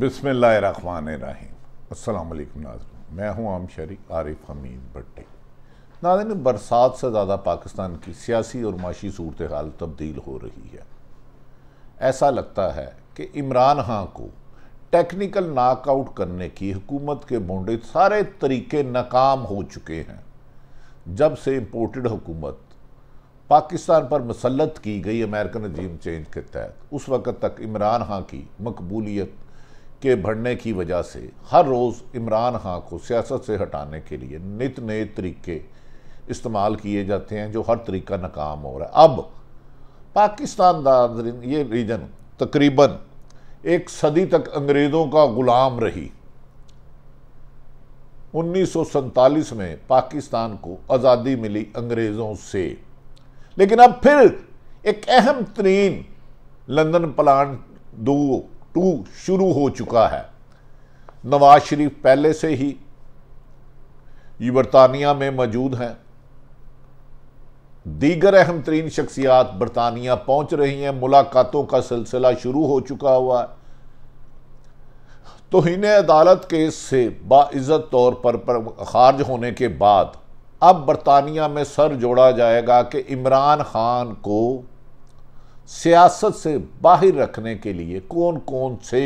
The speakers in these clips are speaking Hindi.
बिसमान रहीम अलैक्म नाजन मैं हूँ आम शरी आरिफ हमीद भट्टी नाजन बरसात से ज़्यादा पाकिस्तान की सियासी और माशी सूरत हाल तब्दील हो रही है ऐसा लगता है कि इमरान खां को टेक्निकल नाकआउट करने की हुकूमत के बोंडे सारे तरीके नाकाम हो चुके हैं जब से इम्पोर्टेड हुकूमत पाकिस्तान पर मुसलत की गई अमेरिकन रजीम चेंज के तहत उस वक़्त तक इमरान खां की मकबूलीत के बढ़ने की वजह से हर रोज़ इमरान खां को सियासत से हटाने के लिए नित नए तरीके इस्तेमाल किए जाते हैं जो हर तरीका नाकाम हो रहा है अब पाकिस्तान ये रीजन तकरीबन एक सदी तक अंग्रेज़ों का ग़ुलाम रही उन्नीस में पाकिस्तान को आज़ादी मिली अंग्रेज़ों से लेकिन अब फिर एक अहम तरीन लंदन प्लान दो टू शुरू हो चुका है नवाज शरीफ पहले से ही ये बरतानिया में मौजूद हैं दीगर अहम तरीन शख्सियात बरतानिया पहुंच रही हैं मुलाकातों का सिलसिला शुरू हो चुका हुआ है तो इन्हें अदालत केस से बाज़त तौर पर, पर खारज होने के बाद अब बरतानिया में सर जोड़ा जाएगा कि इमरान खान को सियासत से बाहर रखने के लिए कौन कौन से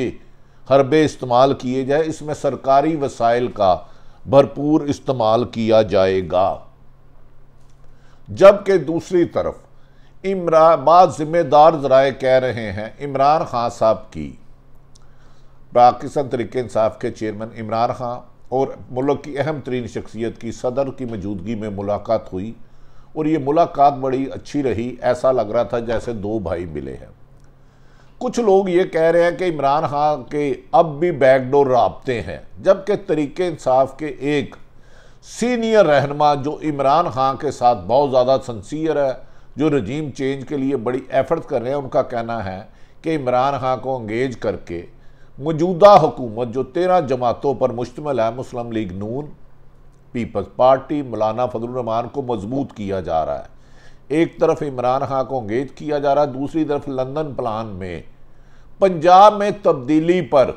हरबे इस्तेमाल किए जाए इसमें सरकारी वसाइल का भरपूर इस्तेमाल किया जाएगा जबकि दूसरी तरफ इमरान बाद जिम्मेदार जराए कह रहे हैं इमरान खान साहब की पाकिस्तान तरीके इंसाफ के चेयरमैन इमरान खान और मुल्क की अहम तरीन शख्सियत की सदर की मौजूदगी में मुलाकात हुई और ये मुलाकात बड़ी अच्छी रही ऐसा लग रहा था जैसे दो भाई मिले हैं कुछ लोग ये कह रहे हैं कि इमरान खान के अब भी बैकडोर रबते हैं जबकि तरीके इंसाफ के एक सीनियर रहनमा जो इमरान खान के साथ बहुत ज़्यादा सनसियर है जो रजीम चेंज के लिए बड़ी एफर्ट कर रहे हैं उनका कहना है कि इमरान खान को अंगेज करके मौजूदा हुकूमत जो तेरह जमातों पर मुश्तमल है मुस्लिम लीग नून पीपल्स पार्टी मौलाना फजल को मजबूत किया जा रहा है एक तरफ इमरान खां को अंगेज किया जा रहा है दूसरी तरफ लंदन प्लान में पंजाब में तब्दीली पर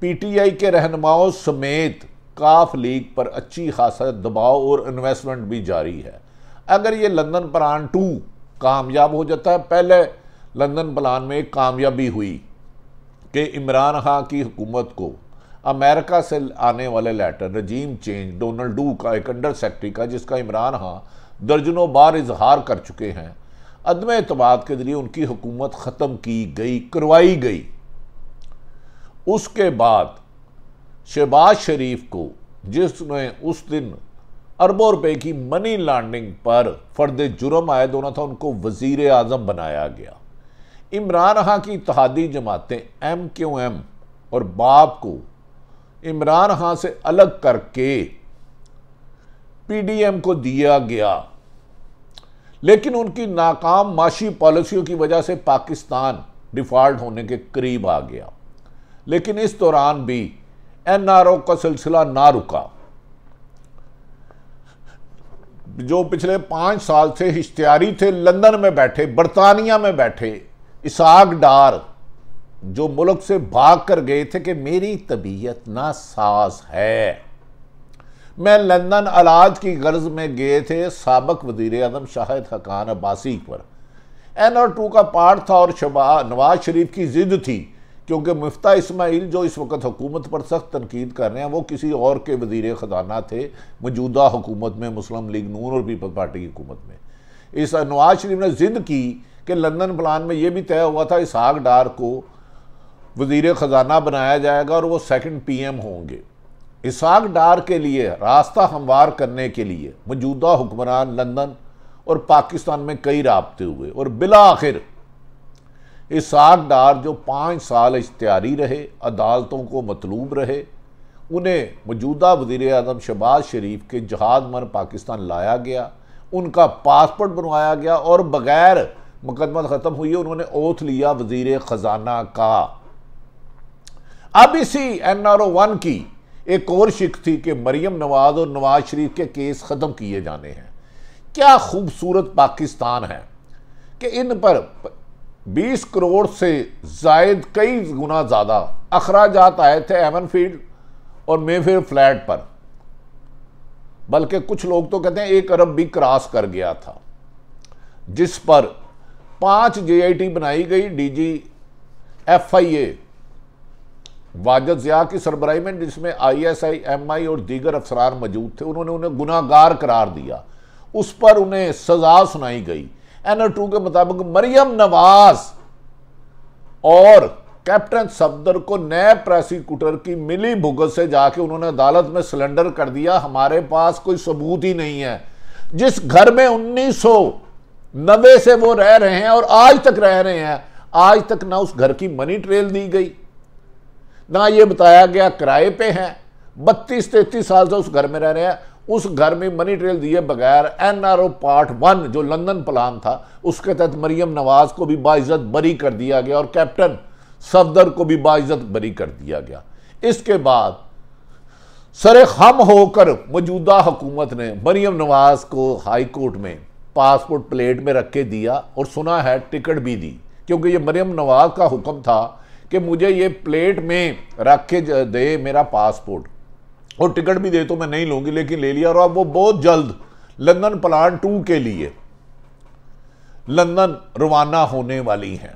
पीटीआई के रहनुमाओं समेत काफ लीग पर अच्छी खासा दबाव और इन्वेस्टमेंट भी जारी है अगर ये लंदन प्लान टू कामयाब हो जाता है पहले लंदन प्लान में कामयाबी हुई कि इमरान खां की हुकूमत को अमेरिका से आने वाले लेटर रजीम चेंज डोनाल्ड डू का एक अंडर सेक्रेटरी का जिसका इमरान हाँ दर्जनों बार इजहार कर चुके हैं अदम अतमाद के जरिए उनकी हुकूमत ख़त्म की गई करवाई गई उसके बाद शहबाज शरीफ को जिसने उस दिन अरबों रुपए की मनी लॉन्ड्रिंग पर फर्द जुर्म आयद होना था उनको वजीर आजम बनाया गया इमरान खां की इतिहादी जमातें एम क्यू एम और बाप को इमरान खान से अलग करके पीडीएम को दिया गया लेकिन उनकी नाकाम माशी पॉलिसियों की वजह से पाकिस्तान डिफ़ॉल्ट होने के करीब आ गया लेकिन इस दौरान भी एनआरओ का सिलसिला ना रुका जो पिछले पांच साल से हिश्तियारी थे लंदन में बैठे बरतानिया में बैठे इसाक डार जो मुल्क से भाग कर गए थे कि मेरी तबीयत ना साज है मैं लंदन अलाज की गर्ज में गए थे सबक वजीर अजम शाहिद हकान अब्बासी पर एन आर टू का पार्ट था और शबा नवाज शरीफ की जिद थी क्योंकि मुफ्ता इसमाइल जो इस वक्त हुकूमत पर सख्त तनकीद कर रहे हैं वो किसी और के वजीर ख़जाना थे मौजूदा हुकूमत में मुस्लिम लीग नून और पीपल पार्टी की हुकूमत में इस नवाज शरीफ ने जिद की कि लंदन प्लान में ये भी तय हुआ था इसहाक डार को वजीर ख़जाना बनाया जाएगा और वो सेकंड पीएम होंगे इसाक डार के लिए रास्ता हमवार करने के लिए मौजूदा हुक्मरान लंदन और पाकिस्तान में कई रबते हुए और बिला आखिर इसहाक डार जो पाँच साल इश्तारी रहे अदालतों को मतलूब रहे उन्हें मौजूदा वजीर अजम शहबाज शरीफ के जहाज मर पाकिस्तान लाया गया उनका पासपोर्ट बनवाया गया और बग़ैर मुकदमा ख़त्म हुई उन्होंने ओथ लिया वजीर ख़जाना का अब इसी एन आर ओ वन की एक और शिक थी कि मरियम नवाज और नवाज शरीफ के केस ख़त्म किए जाने हैं क्या खूबसूरत पाकिस्तान है कि इन पर 20 करोड़ से जायद कई गुना ज़्यादा अखराज आए थे एवन फील्ड और मेफिर फ्लैट पर बल्कि कुछ लोग तो कहते हैं एक अरब भी क्रॉस कर गया था जिस पर पांच जेआईटी बनाई गई डीजी एफआईए वाजद ज़िया की सरबराही में जिसमें आई एस आई एम आई और दीगर अफसरान मौजूद थे उन्होंने उन्हें गुनागार करार दिया उस पर उन्हें सजा सुनाई गई एन टू के मुताबिक मरियम नवाज और कैप्टन सफदर को नए प्रोसिक्यूटर की मिली भुगत से जाके उन्होंने अदालत में सिलेंडर कर दिया हमारे पास कोई सबूत ही नहीं है जिस घर में उन्नीस सौ नब्बे से वो रह रहे हैं और आज तक रह रहे हैं आज तक ना उस घर की मनी ट्रेल दी गई ना ये बताया गया किराए पे हैं बत्तीस तैतीस साल से उस घर में रह रहे हैं उस घर में मनी ट्रेल दिए बगैर एनआरओ पार्ट वन जो लंदन प्लान था उसके तहत मरियम नवाज को भी बाइज्जत बरी कर दिया गया और कैप्टन सफदर को भी बाइज्जत बरी कर दिया गया इसके बाद सरे खम होकर मौजूदा हुकूमत ने मरियम नवाज को हाई कोर्ट में पासपोर्ट प्लेट में रख के दिया और सुना है टिकट भी दी क्योंकि ये मरियम नवाज का हुक्म था कि मुझे ये प्लेट में रख के दे मेरा पासपोर्ट और टिकट भी दे तो मैं नहीं लूंगी लेकिन ले लिया और अब वो बहुत जल्द लंदन प्लान टू के लिए लंदन रवाना होने वाली हैं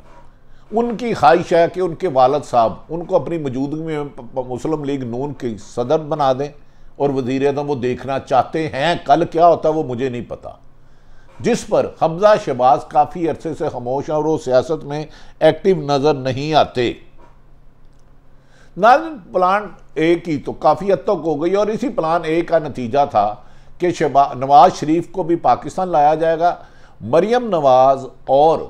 उनकी ख्वाहिश है कि उनके वालद साहब उनको अपनी मौजूदगी में मुस्लिम लीग नून की सदर बना दें और वजीर अजम वो देखना चाहते हैं कल क्या होता वो मुझे नहीं पता जिस पर हमजा शबाज काफ़ी अरसे से खामोश और वो सियासत में एक्टिव नज़र नहीं आते नाजन प्लान ए की तो काफ़ी हद तक हो गई और इसी प्लान ए का नतीजा था कि नवाज शरीफ को भी पाकिस्तान लाया जाएगा मरियम नवाज और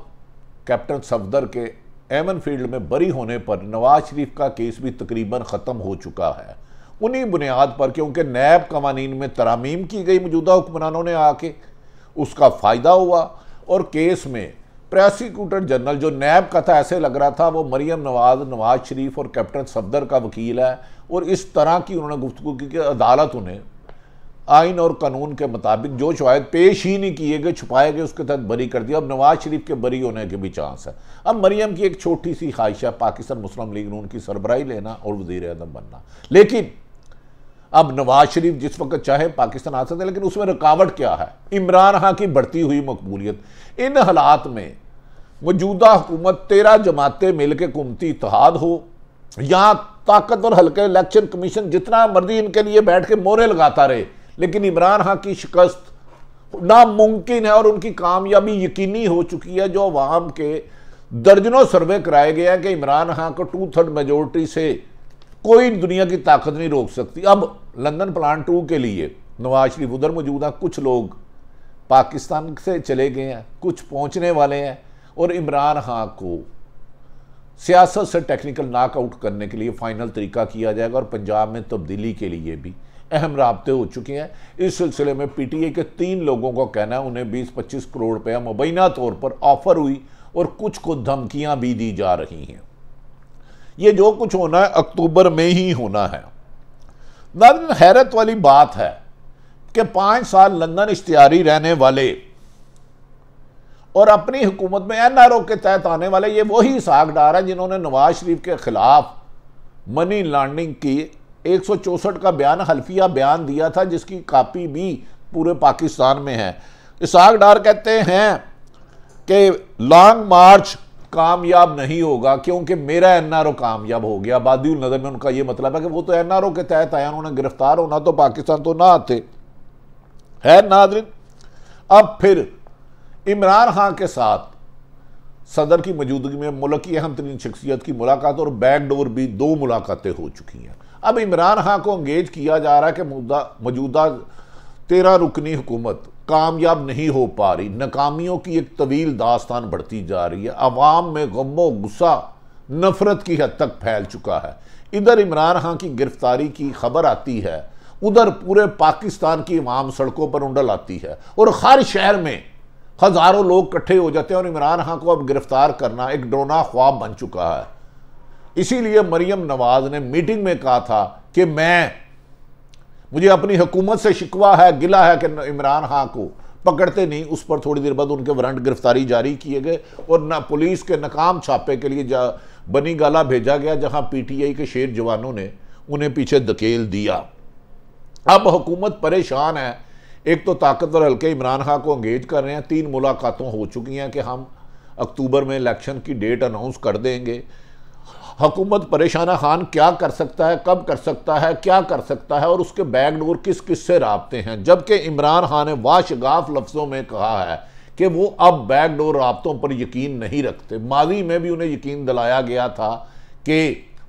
कैप्टन सफदर के एमन फील्ड में बरी होने पर नवाज शरीफ का केस भी तकरीबन ख़त्म हो चुका है उन्हीं बुनियाद पर क्योंकि नैब कवानीन में तरामीम की गई मौजूदा हुक्मरानों ने आके उसका फ़ायदा हुआ और केस में प्रोसिक्यूटर जनरल जो नैब का था ऐसे लग रहा था वो मरियम नवाज नवाज शरीफ और कैप्टन सफदर का वकील है और इस तरह की उन्होंने गुफ्तु की कि अदालत उन्हें आइन और कानून के मुताबिक जो शायद पेश ही नहीं किए गए छुपाए गए उसके तहत बरी कर दिया अब नवाज शरीफ के बरी होने के भी चांस है अब मरियम की एक छोटी सी ख्वाहिश है पाकिस्तान मुस्लिम लीग ने उनकी सरबराही लेना और वजीर अदम बनना लेकिन अब नवाज शरीफ जिस वक्त चाहे पाकिस्तान आ सकते हैं लेकिन उसमें रुकावट क्या है इमरान खां की बढ़ती हुई मकबूलियत इन हालात में मौजूदा हुकूमत तेरह जमातें मिल के कुमती इतिहाद हो ताकत ताकतवर हल्के इलेक्शन कमीशन जितना मर्जी इनके लिए बैठ के मोरे लगाता रहे लेकिन इमरान खां की शिकस्त नामुमकिन है और उनकी कामयाबी यकीनी हो चुकी है जो अवाम के दर्जनों सर्वे कराए गए हैं कि इमरान खां को टू थर्ड मेजोरिटी से कोई दुनिया की ताकत नहीं रोक सकती अब लंदन प्लान टू के लिए नवाज शरीफ उधर मौजूद हैं कुछ लोग पाकिस्तान से चले गए हैं कुछ पहुंचने वाले हैं और इमरान खान को सियासत से टेक्निकल नाकआउट करने के लिए फाइनल तरीका किया जाएगा और पंजाब में तब्दीली के लिए भी अहम रबते हो चुके हैं इस सिलसिले में पीटीए के तीन लोगों का कहना है उन्हें 20-25 करोड़ रुपया मुबैना तौर पर ऑफर हुई और कुछ को धमकियां भी दी जा रही हैं ये जो कुछ होना है अक्टूबर में ही होना है नाजन हैरत वाली बात है कि पाँच साल लंदन इश्तियारी रहने वाले और अपनी हुकूमत में एन आर ओ के तहत आने वाले ये वही सागडार है जिन्होंने नवाज शरीफ के ख़िलाफ़ मनी लॉन्ड्रिंग की एक सौ चौंसठ का बयान हल्फिया बयान दिया था जिसकी कापी भी पूरे पाकिस्तान में है इसाक डार कहते हैं कि लॉन्ग मार्च कामयाब नहीं होगा क्योंकि मेरा एनआरओ कामयाब हो गया बादीउल नजर में उनका यह मतलब है कि वो तो एनआरओ के तहत आया उन्होंने गिरफ्तार होना तो पाकिस्तान तो ना आते है नाजरीन अब फिर इमरान खान के साथ सदर की मौजूदगी में मुल्क की अहम तरीन शख्सियत की मुलाकात और बैकडोर भी दो मुलाकातें हो चुकी हैं अब इमरान खान को अंगेज किया जा रहा है कि मौजूदा तेरा रुकनी हुकूमत कामयाब नहीं हो पा रही नाकामियों की एक तवील दास्तान बढ़ती जा रही है अवाम में गमो गुस्सा नफरत की हद तक फैल चुका है इधर इमरान खान की गिरफ्तारी की खबर आती है उधर पूरे पाकिस्तान की इमाम सड़कों पर उंडल आती है और हर शहर में हज़ारों लोग इकट्ठे हो जाते हैं और इमरान खान को अब गिरफ्तार करना एक डोना ख्वाब बन चुका है इसीलिए मरियम नवाज ने मीटिंग में कहा था कि मैं मुझे अपनी हुकूमत से शिकवा है गिला है कि इमरान खां को पकड़ते नहीं उस पर थोड़ी देर बाद उनके वारंट गिरफ्तारी जारी किए गए और ना पुलिस के नाकाम छापे के लिए जा बनी गाला भेजा गया जहां पीटीआई के शेर जवानों ने उन्हें पीछे धकेल दिया अब हुकूमत परेशान है एक तो ताकतवर हल्के इमरान खां को अंगेज कर रहे हैं तीन मुलाकातों हो चुकी हैं कि हम अक्टूबर में इलेक्शन की डेट अनाउंस कर देंगे हुकूमत परेशाना खान क्या कर सकता है कब कर सकता है क्या कर सकता है और उसके बैकडोर किस किस से रबते हैं जबकि इमरान खान ने वाशगाफ लफ्ज़ों में कहा है कि वो अब बैकडोर रबतों पर यकीन नहीं रखते माजी में भी उन्हें यकीन दिलाया गया था कि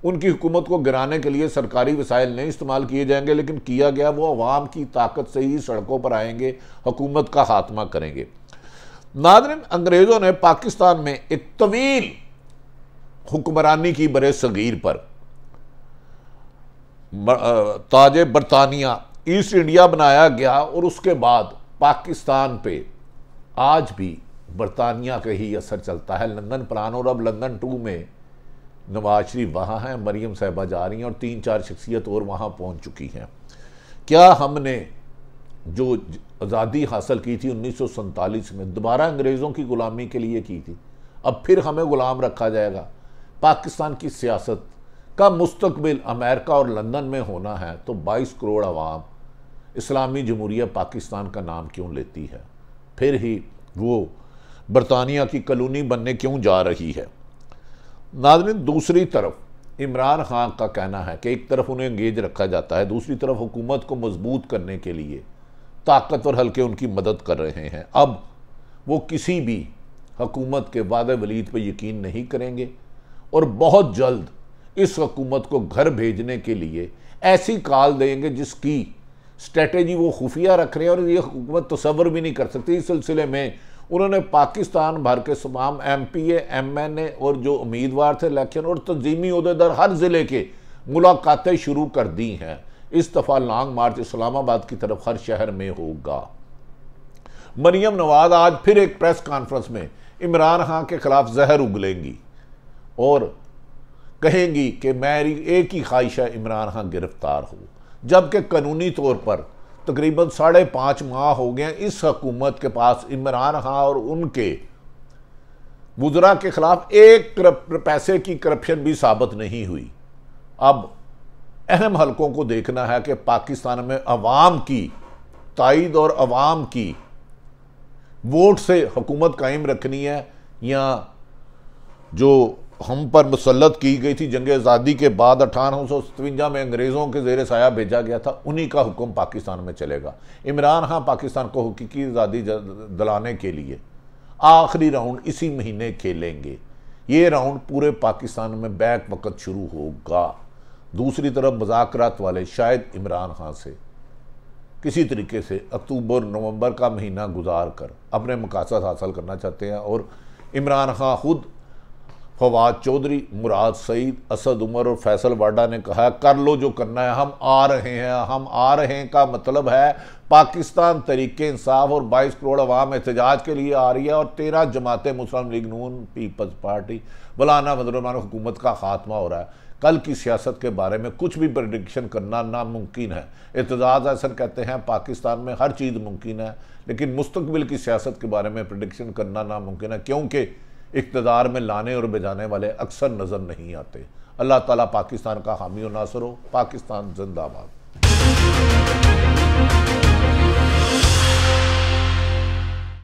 उनकी हुकूमत को गिराने के लिए सरकारी वसाइल नहीं इस्तेमाल किए जाएंगे लेकिन किया गया वो अवाम की ताकत से ही सड़कों पर आएंगे हुकूमत का खात्मा करेंगे नादरन अंग्रेज़ों ने पाकिस्तान में एक तवील हुक्मरानी की बर सग़ीर पर ताज बरतानिया ईस्ट इंडिया बनाया गया और उसके बाद पाकिस्तान पे आज भी बरतानिया का ही असर चलता है लंदन प्लान और अब लंदन टू में नवाज शरीफ वहाँ हैं मरीम साहबा जा रही हैं और तीन चार शख्सियत और वहाँ पहुँच चुकी हैं क्या हमने जो आज़ादी हासिल की थी उन्नीस में दोबारा अंग्रेज़ों की ग़ुलामी के लिए की थी अब फिर हमें ग़ुलाम रखा जाएगा पाकिस्तान की सियासत का मुस्तबिल अमेरिका और लंदन में होना है तो 22 करोड़ आवाम इस्लामी जमहूरिया पाकिस्तान का नाम क्यों लेती है फिर ही वो बरतानिया की कलोनी बनने क्यों जा रही है नादरिन दूसरी तरफ इमरान खान का कहना है कि एक तरफ उन्हें अंगेज रखा जाता है दूसरी तरफ हुकूमत को मजबूत करने के लिए ताकतवर हल्के उनकी मदद कर रहे हैं अब वो किसी भी हकूमत के वाद वलीद पर यकीन नहीं करेंगे और बहुत जल्द इस हकूमत को घर भेजने के लिए ऐसी काल देंगे जिसकी स्ट्रेटेजी वो खुफिया रख रहे हैं और ये हुकूमत तस्वर भी नहीं कर सकती इस सिलसिले में उन्होंने पाकिस्तान भर के तमाम M P M N A और जो उम्मीदवार थे इलेक्शन और तंजीमी अहदेदार हर ज़िले के मुलाकातें शुरू कर दी हैं इस दफ़ा लॉन्ग मार्च इस्लामाबाद की तरफ हर शहर में होगा मरियम नवाज आज फिर एक प्रेस कॉन्फ्रेंस में इमरान खां के खिलाफ जहर उगलेंगी और कहेंगी कि मेरी एक ही ख्वाहिश है इमरान खान गिरफ्तार हो जबकि कानूनी तौर पर तकरीबन साढ़े पाँच माह हो गए इस हकूमत के पास इमरान खान और उनके बुजरा के ख़िलाफ़ एक पैसे की करप्शन भी साबित नहीं हुई अब अहम हलकों को देखना है कि पाकिस्तान में अवाम की तइद और अवाम की वोट से हुकूमत कायम रखनी है या जो हम पर मुसलत की गई थी जंग आज़ादी के बाद अठारह सौ सतवंजा में अंग्रेज़ों के जेर साया भेजा गया था उन्हीं का हुक्म पाकिस्तान में चलेगा इमरान हाँ पाकिस्तान को हकीकी आज़ादी दिलाने के लिए आखिरी राउंड इसी महीने खेलेंगे ये राउंड पूरे पाकिस्तान में बैक वक़्त शुरू होगा दूसरी तरफ मजाकरात वाले शायद इमरान खां से किसी तरीके से अक्टूबर नवंबर का महीना गुजार कर अपने मकासद हासिल करना चाहते हैं और इमरान खां खुद फवाद चौधरी मुराद सईद असद उमर और फैसल वाडा ने कहा कर लो जो करना है हम आ रहे हैं हम आ रहे हैं का मतलब है पाकिस्तान तरीके इंसाफ और 22 करोड़ अवाम एहतजाज के लिए आ रही है और तेरह जमातें मुस्लिम लीग नून पीपल्स पार्टी मौलाना मदरमान हुकूमत का खात्मा हो रहा है कल की सियासत के बारे में कुछ भी प्रडिक्शन करना नामुमकिन है एतजाज़ अहसन कहते हैं पाकिस्तान में हर चीज़ मुमकिन है लेकिन मुस्तबिल की सियासत के बारे में प्रडिक्शन करना नामुमकिन है क्योंकि इकतदार में लाने और बजाने वाले अक्सर नज़र नहीं आते अल्लाह ताला पाकिस्तान का हामी नासर हो पाकिस्तान जिंदाबाद